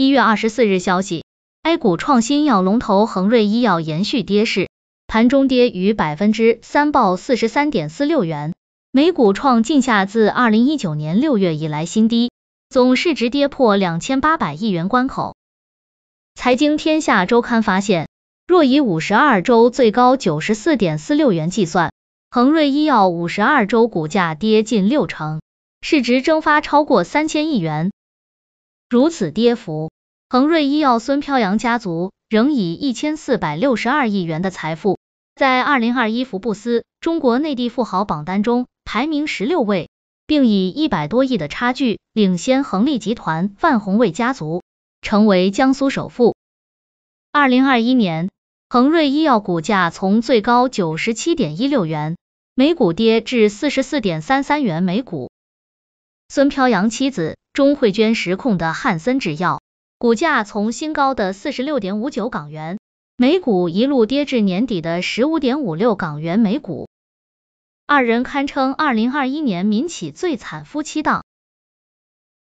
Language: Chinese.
一月二十四日，消息，A 股创新药龙头恒瑞医药延续跌势，盘中跌逾百分之三，报四十三点四六元，每股创近下自二零一九年六月以来新低，总市值跌破两千八百亿元关口。财经天下周刊发现，若以五十二周最高九十四点四六元计算，恒瑞医药五十二周股价跌近六成，市值蒸发超过三千亿元。如此跌幅，恒瑞医药孙飘扬家族仍以一千四百六十二亿元的财富，在二零二一福布斯中国内地富豪榜单中排名十六位，并以一百多亿的差距领先恒力集团范红卫家族，成为江苏首富。二零二一年，恒瑞医药股价从最高九十七点一六元每股跌至四十四点三三元每股。孙飘扬妻子钟慧娟实控的汉森制药，股价从新高的四十六点五九港元每股一路跌至年底的十五点五六港元每股。二人堪称二零二一年民企最惨夫妻档。